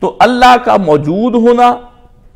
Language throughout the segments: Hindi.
तो अल्लाह का मौजूद होना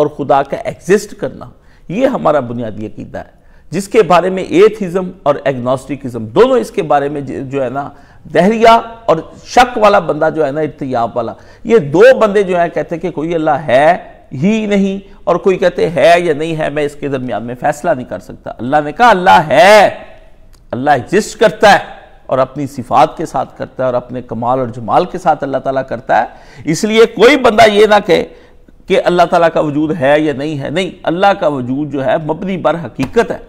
और खुदा का एग्जिस्ट करना ये हमारा बुनियादी अकीदा है जिसके बारे में एथिज्म और एग्नोस्टिकिज्म दोनों इसके बारे में जो है ना दहरिया और शक वाला बंदा जो है ना इतियाब वाला ये दो बंदे जो है कहते हैं कि कोई अल्लाह है ही नहीं और कोई कहते है या नहीं है मैं इसके दरमियान में फैसला नहीं कर सकता अल्लाह ने कहा अल्लाह है अल्लाह एग्जिस्ट करता है और अपनी सिफात के साथ करता है और अपने कमाल और जमाल के साथ अल्लाह ताला करता है इसलिए कोई बंदा ये ना कहे कि अल्लाह ताला का वजूद है या नहीं है नहीं अल्लाह का वजूद जो है मबनी बर हकीकत है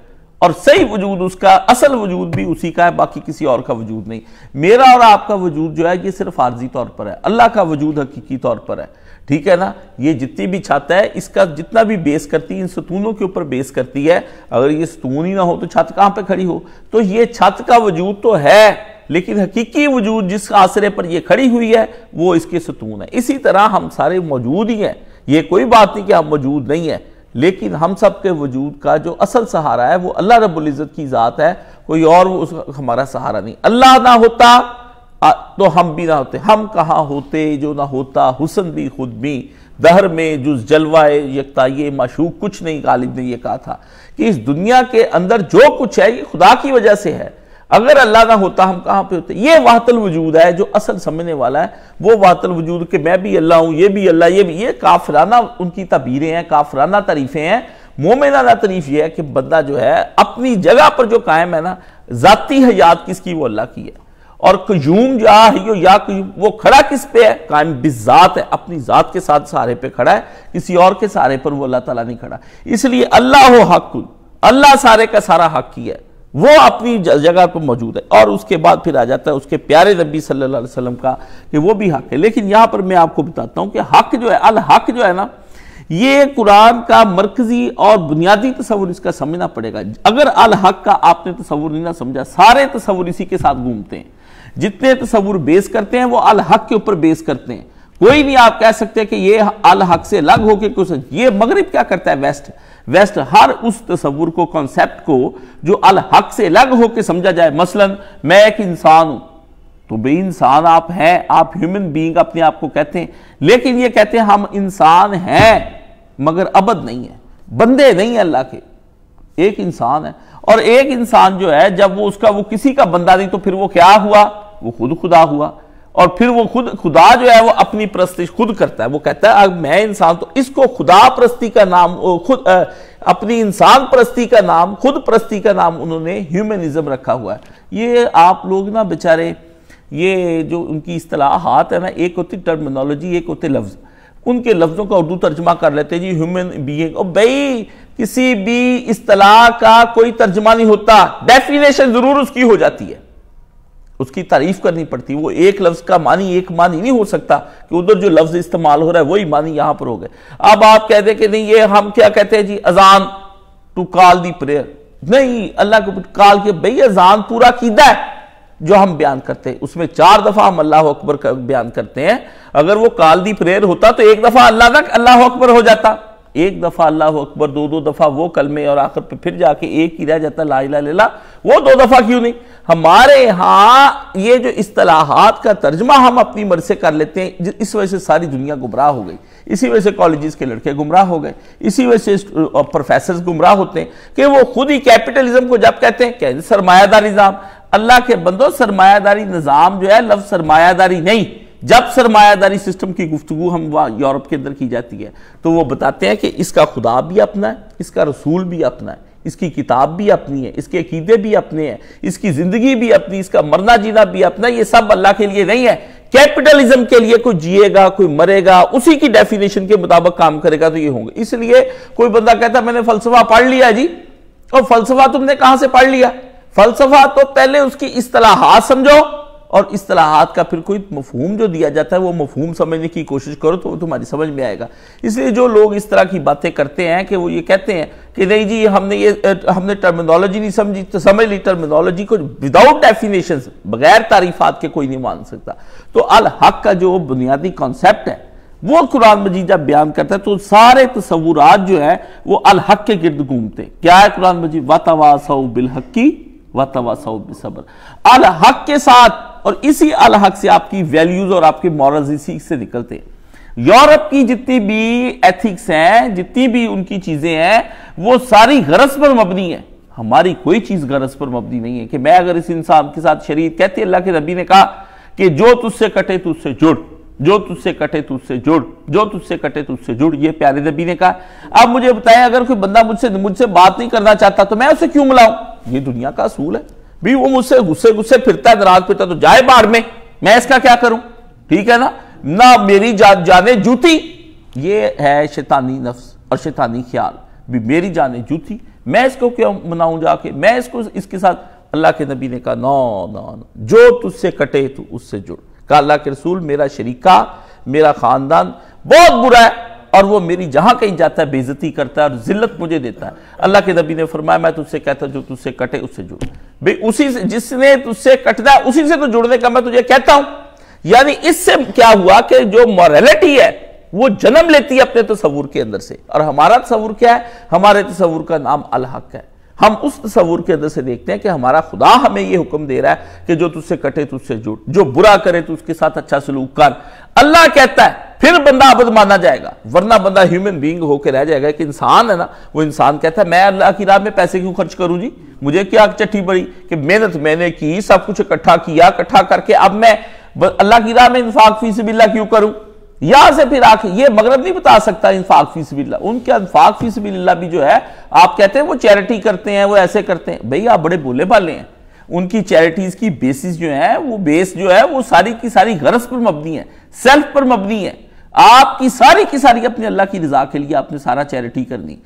और सही वजूद उसका असल वजूद भी उसी का है बाकी किसी और का वजूद नहीं मेरा और आपका वजूद जो है ये सिर्फ आर्जी तौर पर है अल्लाह का वजूद हकीकी तौर पर है ठीक है ना ये जितनी भी छाता है इसका जितना भी बेस करती है इन सतूनों के ऊपर बेस करती है अगर ये सतून ही ना हो तो छत कहाँ पे खड़ी हो तो ये छत का वजूद तो है लेकिन हकीकी वजूद जिस आसरे पर ये खड़ी हुई है वो इसके सतून है इसी तरह हम सारे मौजूद ही हैं ये कोई बात नहीं कि हम मौजूद नहीं है लेकिन हम सब के वजूद का जो असल सहारा है वो अल्लाह रबुल्ज़त की ज़ात है कोई और उसका हमारा सहारा नहीं अल्लाह ना होता आ, तो हम भी ना होते हम कहाँ होते जो ना होता हुसन भी खुद भी दहर में जो जलवाए यकता ये मशहूक कुछ नहीं गालिब ने यह कहा था कि इस दुनिया के अंदर जो कुछ है ये खुदा की वजह से है अगर अल्लाह ना होता हम कहाँ पे होते ये वातल वजूद है जो असल समझने वाला है वो वातल वजूद के मैं भी अल्लाह हूँ ये भी अल्लाह ये भी ये काफराना उनकी तबीरें हैं काफराना तरीफे हैं मोमिनाना तारीफ ये है कि बंदा जो है अपनी जगह पर जो कायम है ना ज़ाती हयात किसकी वो अल्लाह की है और क्यूम जा या क्यूम वो खड़ा किस पे है कायम बिजात है अपनी ज़ात के साथ सहारे पे खड़ा है किसी और के सहारे पर वो अल्लाह ताला नहीं खड़ा इसलिए अल्लाह हो हक अल्लाह सारे का सारा हक ही है वो अपनी जगह पर मौजूद है और उसके बाद फिर आ जाता है उसके प्यारे नबी सल्लल्लाहु अलैहि वसल्लम का कि वो भी हक है लेकिन यहाँ पर मैं आपको बताता हूँ कि हक जो है अल हक जो है ना ये कुरान का मरकजी और बुनियादी तस्वुर इसका समझना पड़ेगा अगर अल हक का आपने तस्वुर नहीं ना समझा सारे तस्वुर इसी के साथ घूमते हैं जितने तस्वूर तो बेस करते हैं वो अल हक के ऊपर बेस करते हैं कोई भी आप कह सकते हैं कि ये अल हक से अलग होकर कुछ ये मगरब क्या करता है वेस्ट वेस्ट हर उस तस्वूर को कॉन्सेप्ट को जो अल हक से अलग होकर समझा जाए मसलन मैं एक इंसान हूं तो बे इंसान आप हैं आप ह्यूमन बीइंग अपने आप को कहते हैं लेकिन ये कहते हैं हम इंसान हैं मगर अबद नहीं है बंदे नहीं है अल्लाह के एक इंसान है और एक इंसान जो है जब वो उसका वो किसी का बंदा नहीं तो फिर वो क्या हुआ वो खुद खुदा हुआ और फिर वो खुद खुदा जो है वो अपनी प्रस्तिश खुद करता है वो कहता है अब मैं इंसान तो इसको खुदा प्रस्ती का नाम खुद आ, अपनी इंसान प्रस्ती का नाम खुद प्रस्ती का नाम उन्होंने ह्यूमनिज्म रखा हुआ है ये आप लोग ना बेचारे ये जो उनकी हाथ है ना एक होती टर्मिनोलॉजी एक होते लफ्ज़ उनके लफ्ज़ों का उर्दू तर्जमा कर लेते हैं जी ह्यूमन बींग और भाई किसी भी असलाह का कोई तर्जमा नहीं होता डेफिनेशन ज़रूर उसकी हो जाती है उसकी तारीफ करनी पड़ती वो एक लफ्ज़ का मानी एक मानी नहीं हो सकता कि उधर जो लफ्ज़ इस्तेमाल हो रहा है वही मानी यहां पर हो गए अब आप कहते कि नहीं ये हम क्या कहते हैं जी अजान टू कॉल दी प्रेयर नहीं अल्लाह को कॉल के भाई अजान पूरा कीदा है जो हम बयान करते हैं उसमें चार दफ़ा हम अल्लाह अकबर का बयान करते हैं अगर वो काल दी प्रेयर होता तो एक दफ़ा अल्लाह तक अल्लाह अकबर हो जाता एक दफ़ा अल्लाह अकबर दो दो दफ़ा वो कलमे और आखिर पे फिर जाके एक ही रह जाता ला लेला वो दो दफ़ा क्यों नहीं हमारे यहाँ ये जो असलाहत का तर्जमा हम अपनी मर्ज़ी कर लेते हैं इस वजह से सारी दुनिया गुमराह हो गई इसी वजह से कॉलेज के लड़के गुमराह हो गए इसी वजह से प्रोफेसर गुमराह होते हैं कि वो खुद ही कैपिटलिज्म को जब कहते हैं कहते सरमायादारी निज़ाम अल्लाह के बंदो सरमायादारी निज़ाम जो है लफ सरमायादारी नहीं जब सरमायादारी सिस्टम की गुफ्तु हम यूरोप के अंदर की जाती है तो वो बताते हैं कि इसका खुदा भी अपना है इसका रसूल भी अपना है इसकी किताब भी अपनी है इसके अकीदे भी अपने हैं इसकी ज़िंदगी भी अपनी इसका मरना जीना भी अपना ये सब अल्लाह के लिए नहीं है कैपिटलिज्म के लिए कोई जिएगा कोई मरेगा उसी की डेफिनेशन के मुताबिक काम करेगा तो ये होंगे इसलिए कोई बंदा कहता मैंने फलसफा पढ़ लिया जी और फलसफा तुमने कहां से पढ़ लिया फलसफा तो पहले उसकी हाथ समझो और असलाहत का फिर कोई मफहूम जो दिया जाता है वो मफहूम समझने की कोशिश करो तो तुम्हारी समझ में आएगा इसलिए जो लोग इस तरह की बातें करते हैं कि वो ये कहते हैं कि नहीं जी हमने ये हमने टर्मिनोलॉजी नहीं समझी तो समझ ली टर्मिनोलॉजी को विदाउट डेफिनेशन बगैर तारीफात के कोई नहीं मान सकता तो अल हक का जो बुनियादी कॉन्सेप्ट है वो कुरान मजीद जब बयान करता है तो सारे तस्वूरत जो हैं वो अल हक के गिर्द घूमते हैं क्या है कुरान मजीद वतवासा बिल हक की बिल सबर अल हक के साथ और इसी अलहक से आपकी वैल्यूज और आपके मॉरल्स इसी से निकलते हैं यूरोप की जितनी भी एथिक्स हैं जितनी भी उनकी चीजें हैं वो सारी गरज पर मबनी है हमारी कोई चीज गरज पर मबनी नहीं है कि मैं अगर इस इंसान के साथ शरीर कहते अल्लाह के नबी ने कहा कि जो तुझसे कटे तुझसे जुड़ जो तुझसे कटे तुझसे जुड़ जो तुझसे कटे तुझसे जुड़ ये प्यारे नबी ने कहा अब मुझे बताएं अगर कोई बंदा मुझसे मुझसे बात नहीं करना चाहता तो मैं उसे क्यों मिलाऊं ये दुनिया का असूल है भी वो मुझसे गुस्से गुस्से फिरता है नाराज फिरता तो जाए बाढ़ में मैं इसका क्या करूं ठीक है ना ना मेरी जान जाने जूती ये है शैतानी नफ्स और शैतानी ख्याल भी मेरी जाने जूती मैं इसको क्यों मनाऊं जाके मैं इसको इसके साथ अल्लाह के नबी ने कहा नो नो नौ जो तुझसे कटे तू उससे जुड़ कहा अल्लाह के रसूल मेरा शरीका मेरा खानदान बहुत बुरा है और वो मेरी जहाँ कहीं जाता है बेजती करता है और जिल्लत मुझे देता है अल्लाह के नबी ने फरमाया मैं तुझसे कहता जो तुझसे कटे उससे जुड़ भाई उसी से जिसने तुझसे कटना उसी से तो जुड़ने का मैं तुझे कहता हूं यानी इससे क्या हुआ कि जो मॉरलिटी है वो जन्म लेती है अपने तस्वूर के अंदर से और हमारा तस्वूर क्या है हमारे तस्वूर का नाम अलहक है हम उस तस्वूर के अंदर से देखते हैं कि हमारा खुदा हमें यह हुक्म दे रहा है कि जो तुझसे कटे तुझसे जुड़ जो बुरा करे तो उसके साथ अच्छा सलूक कर अल्लाह कहता है फिर बंदा अबद माना जाएगा वरना बंदा ह्यूमन बींग होकर रह जाएगा एक इंसान है ना वो इंसान कहता है मैं अल्लाह की राह में पैसे क्यों खर्च करूं जी मुझे क्या चट्ठी पड़ी कि मेहनत मैंने की सब कुछ इकट्ठा किया इकट्ठा करके अब मैं अल्लाह की राह में इंफाक फीस बिल्ला क्यों करूं यहां से फिर आके ये मगरब नहीं बता सकता इन्फाक फीस बिल्ला उनके इन्फाक फीस बिल्ला भी जो है आप कहते हैं वो चैरिटी करते हैं वो ऐसे करते हैं भैया आप बड़े भोले भाले हैं उनकी चैरिटीज की बेसिस जो है वो बेस जो है वो सारी की सारी गरज पर मबनी है सेल्फ पर मबनी है आपकी सारी की सारी अपने अल्लाह की रजा के लिए आपने सारा चैरिटी करनी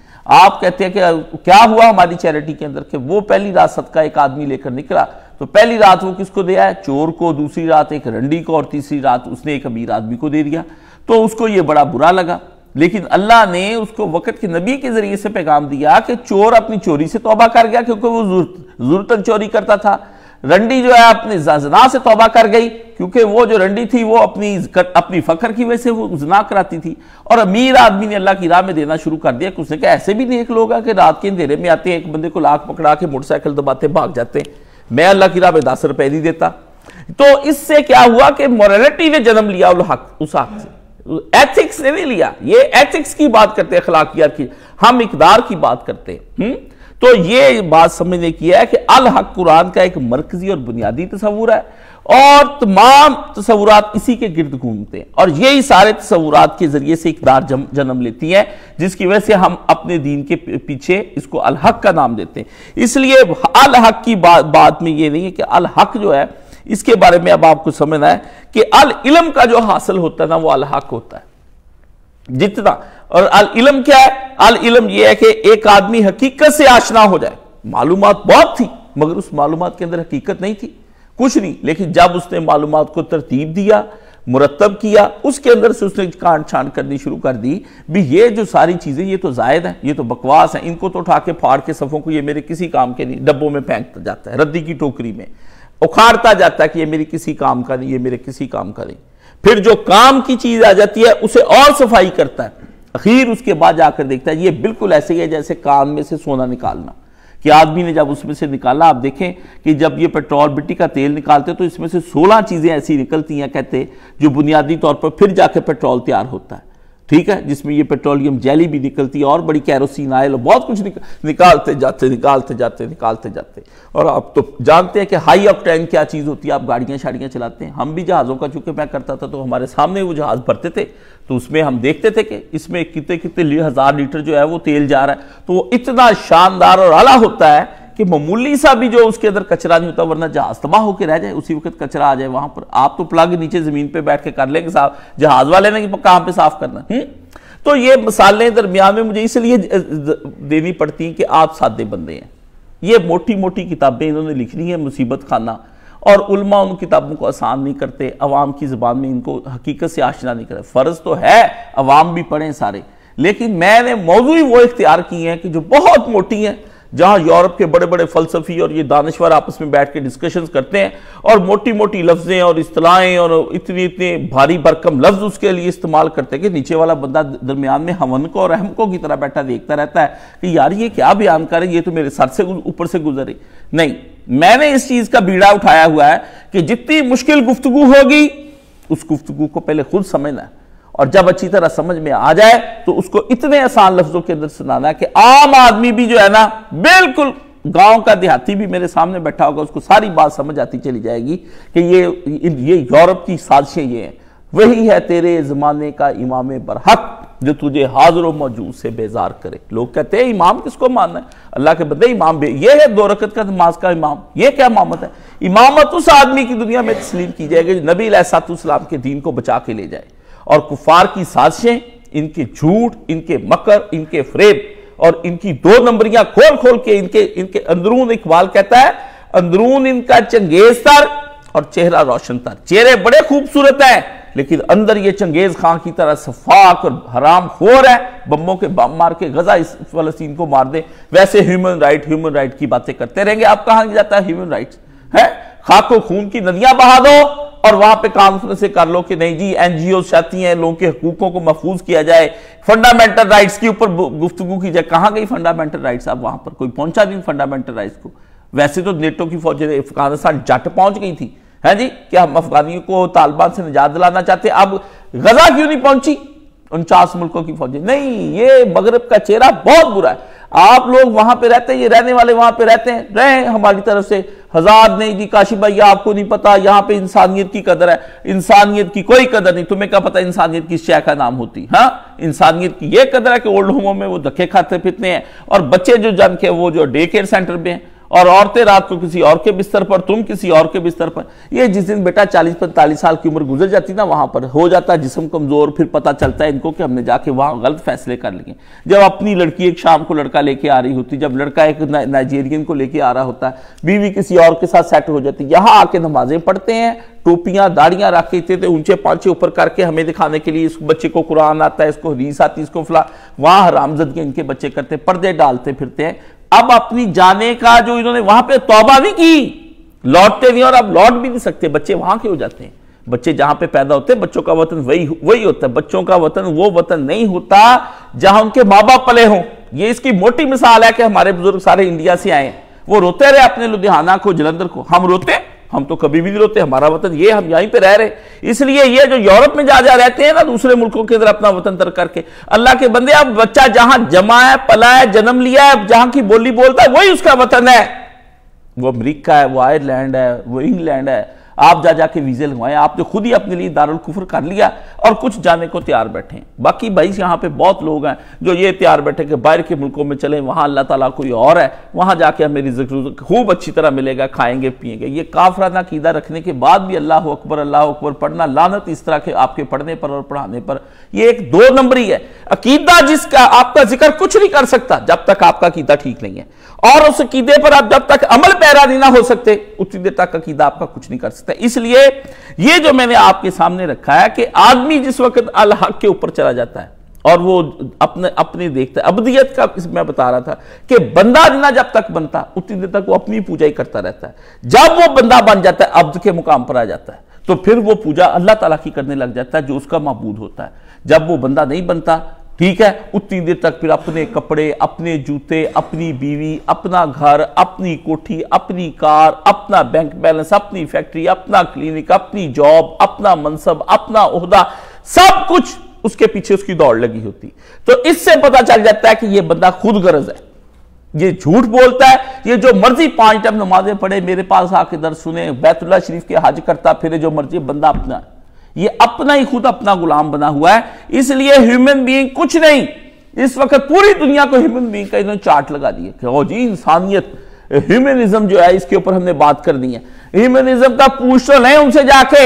आप कहते हैं कि क्या हुआ हमारी चैरिटी के अंदर वो पहली रात सदका एक आदमी लेकर निकला तो पहली रात वो किसको दिया है चोर को दूसरी रात एक रंडी को और तीसरी रात उसने एक अमीर आदमी को दे दिया तो उसको ये बड़ा बुरा लगा लेकिन अल्लाह ने उसको वक़्त के नबी के ज़रिए से पैगाम दिया कि चोर अपनी चोरी से तोबा कर गया क्योंकि वो जरूरतन चोरी करता था रंडी जो है अपने जना से तोबा कर गई क्योंकि वो जो रंडी थी वो अपनी अपनी फखर की वजह से वो जना कराती थी और अमीर आदमी ने अल्लाह की राह में देना शुरू कर दिया कि उसने कहा ऐसे भी नेक लोग हैं कि रात के अंधेरे में आते हैं एक बंदे को लाख पकड़ा के मोटरसाइकिल दबाते भाग जाते हैं मैं अल्लाह की राह में दस रुपए नहीं देता तो इससे क्या हुआ कि मॉरलिटी ने जन्म लिया उस हक से एथिक्स ने नहीं लिया ये एथिक्स की बात करते हैं अखलाकियात की हम इकदार की बात करते हैं हम्म? तो ये बात समझने की है कि अल हक कुरान का एक मरकजी और बुनियादी तस्वूर है और तमाम तस्वूरत इसी के गिर्द घूमते हैं और यही सारे तस्वूरत के जरिए से इकदार जन्म लेती है जिसकी वजह से हम अपने दीन के पीछे इसको अलहक का नाम देते हैं इसलिए अलहक की बात बात में ये नहीं है कि अलहक जो है इसके बारे में अब आपको समझना है कि अल इलम का जो हासिल होता है ना वो अलहक होता है जितना और अल इलम क्या है अल इलम यह है कि एक आदमी हकीकत से आशना हो जाए मालूम बहुत थी मगर उस मालूम के अंदर हकीकत नहीं थी कुछ नहीं लेकिन जब उसने मालूम को तरतीब दिया मुरतब किया उसके अंदर से उसने कांड छांड करनी शुरू कर दी भी ये जो सारी चीज़ें ये तो जायद हैं ये तो बकवास हैं इनको तो उठा के फाड़ के सफ़ों को ये मेरे किसी काम के नहीं डब्बों में फेंकता जाता है रद्दी की टोकरी में उखाड़ता जाता है कि ये मेरे किसी काम का नहीं ये मेरे किसी काम का नहीं फिर जो काम की चीज आ जाती है उसे और सफाई करता है अखीर उसके बाद जाकर देखता है ये बिल्कुल ऐसे ही है जैसे काम में से सोना निकालना कि आदमी ने जब उसमें से निकाला आप देखें कि जब ये पेट्रोल मिट्टी का तेल निकालते तो इसमें से सोलह चीज़ें ऐसी निकलती हैं कहते जो बुनियादी तौर पर फिर जाकर पेट्रोल तैयार होता है ठीक है जिसमें ये पेट्रोलियम जैली भी निकलती है और बड़ी कैरोसिन आयल और बहुत कुछ निक, निकालते जाते निकालते जाते निकालते जाते और आप तो जानते हैं कि हाई ऑक्टेन क्या चीज़ होती है आप गाड़ियाँ शाड़ियाँ चलाते हैं हम भी जहाज़ों का चूँकि मैं करता था तो हमारे सामने वो जहाज़ भरते थे तो उसमें हम देखते थे कि इसमें कितने कितने हज़ार लीटर जो है वो तेल जा रहा है तो वो इतना शानदार और आला होता है कि मामूली सा भी जो उसके अंदर कचरा नहीं होता वरना जहाज तबाह होकर रह जाए उसी वक्त कचरा आ जाए वहां पर आप तो प्लग नीचे जमीन पर बैठ के कर लेंगे साफ जहाज वाले ने कहां पर साफ करना हुँ? हम्म? तो ये मसाले दरमियान में मुझे इसलिए देनी पड़ती हैं कि आप सादे बंदे हैं ये मोटी मोटी किताबें इन्होंने लिखनी है मुसीबत खाना और उल्मा उन किताबों को आसान नहीं करते अवाम की ज़बान में इनको हकीकत से आशना नहीं करते फ़र्ज़ तो है अवाम भी पढ़ें सारे लेकिन मैंने मौजू वो इख्तियार किए हैं कि जो बहुत मोटी हैं जहां यूरोप के बड़े बड़े फलसफी और ये दानश्वर आपस में बैठ के डिस्कशन करते हैं और मोटी मोटी लफ्जें और असलाहें और इतने इतने भारी भरकम लफ्ज उसके लिए इस्तेमाल करते हैं कि नीचे वाला बंदा दरमियान में हमन को और अहमकों की तरह बैठा देखता रहता है कि यार ये क्या बयान करें ये तो मेरे सर से ऊपर से गुजरे नहीं मैंने इस चीज का बीड़ा उठाया हुआ है कि जितनी मुश्किल गुफ्तगु होगी उस गुफ्तगु को पहले खुद समझना है और जब अच्छी तरह समझ में आ जाए तो उसको इतने आसान लफ्जों के अंदर सुनाना है कि आम आदमी भी जो है ना बिल्कुल गांव का देहाती भी मेरे सामने बैठा होगा उसको सारी बात समझ आती चली जाएगी कि ये ये यूरोप की साजिशें ये हैं वही है तेरे जमाने का इमाम बरहक जो तुझे हाजिर मौजूद से बेजार करे लोग कहते हैं इमाम किसको मानना है अल्लाह के बदले इमाम ये है दो रकत का नमाज का इमाम ये क्या इमामत है इमामत उस आदमी की दुनिया में तस्लीम की जाएगी जो नबी सातुस्लाम के दीन को बचा के ले जाए और कुफार की साजिशें इनके झूठ इनके मकर इनके फ्रेब और इनकी दो नंबरियां खोल खोल के इनके इनके अंदरून इकबाल कहता है अंदरून इनका चंगेज तर और चेहरा रोशन तर चेहरे बड़े खूबसूरत है लेकिन अंदर ये चंगेज खां की तरह सफाक और हराम खोर है बम्बों के बम मार के गजा इस फलस्तीन को मार दे वैसे ह्यूमन राइट ह्यूमन राइट की बातें करते रहेंगे आप कहा जाता है ह्यूमन राइट है खाको खून की नदियां बहा दो और वहां पे कॉन्फ्रेंस कर लो कि नहीं जी एनजीओ चाहती हैं लोगों के हकूकों को महफूज किया जाए फंडामेंटल राइट्स के ऊपर गुफ्तु की जाए कहां गई फंडामेंटल राइट्स आप वहां पर कोई पहुंचा नहीं फंडामेंटल राइट्स को वैसे तो नेटो की फौजें अफगानिस्तान जट पहुंच गई थी है जी क्या हम अफगानियों को तालिबान से निजात दिलाना चाहते अब गजा क्यों नहीं पहुंची उनचास मुल्कों की फौजें नहीं ये मगरब का चेहरा बहुत बुरा है आप लोग वहां पे रहते हैं ये रहने वाले वहां पे रहते हैं रहे हमारी तरफ से हजार नहीं दी काशी भाई आपको नहीं पता यहाँ पे इंसानियत की कदर है इंसानियत की कोई कदर नहीं तुम्हें क्या पता इंसानियत किस शय का नाम होती हाँ इंसानियत की यह कदर है कि ओल्ड होमों में वो धक्के खाते फिरते हैं और बच्चे जो जन के वो जो डे केयर सेंटर में हैं और औरतें रात को किसी और के बिस्तर पर तुम किसी और के बिस्तर पर ये जिस दिन बेटा 40 पैंतालीस साल की उम्र गुजर जाती ना वहां पर हो जाता है जिसम कमजोर फिर पता चलता है इनको कि हमने जाके वहां गलत फैसले कर लिए जब अपनी लड़की एक शाम को लड़का लेके आ रही होती जब लड़का एक नाइजेरियन को लेके आ रहा होता है बीवी किसी और के साथ सेट हो जाती यहां आके नमाजें पढ़ते हैं टोपियां दाड़ियां रख देते थे ऊंचे पांचे ऊपर करके हमें दिखाने के लिए इस बच्चे को कुरान आता है इसको हदीस आती है इसको फला वहां हरामजदगी इनके बच्चे करते पर्दे डालते फिरते हैं अब अपनी जाने का जो इन्होंने वहां पे तौबा भी की लौटते भी और अब लौट भी नहीं सकते बच्चे वहां के हो जाते हैं बच्चे जहां पे पैदा होते हैं बच्चों का वतन वही वही होता है बच्चों का वतन वो वतन नहीं होता जहां उनके माँ बाप पले हों ये इसकी मोटी मिसाल है कि हमारे बुजुर्ग सारे इंडिया से आए वो रोते रहे अपने लुधियाना को जलंधर को हम रोते हम तो कभी भी नहीं रोते हमारा वतन ये हम यहीं पे रह रहे इसलिए ये जो यूरोप में जा जा रहते हैं ना दूसरे मुल्कों के अंदर अपना वतन तर करके अल्लाह के बंदे अब बच्चा जहां जमा है पला है जन्म लिया है जहां की बोली बोलता है वही उसका वतन है वो अमरीका है वो आयरलैंड है वो इंग्लैंड है आप जा जाके वीज़े लगवाएं आपने खुद ही अपने लिए दारुल कुफर कर लिया और कुछ जाने को तैयार बैठे बाकी भाई यहाँ पे बहुत लोग हैं जो ये तैयार बैठे कि बाहर के मुल्कों में चले वहां अल्लाह तला कोई और है वहां जाके हमें रिजक खूब अच्छी तरह मिलेगा खाएंगे पिएंगे ये काफराना कीदा रखने के बाद भी अल्लाह अकबर अल्लाह अकबर पढ़ना लानत इस तरह के आपके पढ़ने पर और पढ़ाने पर यह एक दो नंबर ही है अकीदा जिसका आपका जिक्र कुछ नहीं कर सकता जब तक आपका क़ीदा ठीक नहीं है और उस अकीदे पर आप जब तक अमल पैरा नहीं ना हो सकते उतनी देर तक अकीदा आपका कुछ नहीं कर सकता सकता है इसलिए ये जो मैंने आपके सामने रखा है कि आदमी जिस वक्त अल हक के ऊपर चला जाता है और वो अपने अपने देखता है अबदियत का मैं बता रहा था कि बंदा ना जब तक बनता उतनी देर तक वो अपनी पूजा ही करता रहता है जब वो बंदा बन जाता है अब्द के मुकाम पर आ जाता है तो फिर वो पूजा अल्लाह ताला की करने लग जाता है जो उसका मबूद होता है जब वो बंदा नहीं बनता ठीक है उतनी देर तक फिर अपने कपड़े अपने जूते अपनी बीवी अपना घर अपनी कोठी अपनी कार अपना बैंक बैलेंस अपनी फैक्ट्री अपना क्लिनिक अपनी जॉब अपना मनसब अपना उहदा सब कुछ उसके पीछे उसकी दौड़ लगी होती तो इससे पता चल जाता है कि यह बंदा खुद गरज है ये झूठ बोलता है ये जो मर्जी पांच टाइम नमाजें पढ़े मेरे पास आके दर सुने बैतुल्ला शरीफ के हाज करता फिर जो मर्जी बंदा अपना है ये अपना ही खुद अपना गुलाम बना हुआ है इसलिए ह्यूमन बीइंग कुछ नहीं इस वक्त पूरी दुनिया को ह्यूमन बीइंग का इन्होंने चार्ट लगा दिया कि ओ जी इंसानियत ह्यूमनिज्म जो है इसके ऊपर हमने बात करनी है ह्यूमनिज्म का तो नहीं उनसे जाके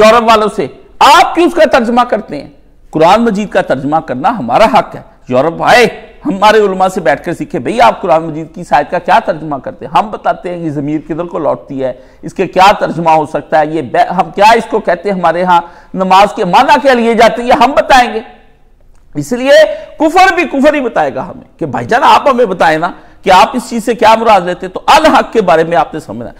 यूरोप वालों से आप क्यों उसका तर्जमा करते हैं कुरान मजीद का तर्जमा करना हमारा हक है यूरोप आए हमारे उलमा से बैठकर सीखे भैया आप कुरान मजीद की शायद का क्या तर्जमा करते हैं हम बताते हैं कि ज़मीर किधर को लौटती है इसके क्या तर्जमा हो सकता है ये हम क्या इसको कहते हैं हमारे यहाँ नमाज के माना क्या लिए जाते हैं ये हम बताएंगे इसलिए कुफर भी कुफर ही बताएगा हमें कि भाईजान आप हमें बताए ना कि आप इस चीज़ से क्या मुराद लेते तो अल हक के बारे में आपने समझना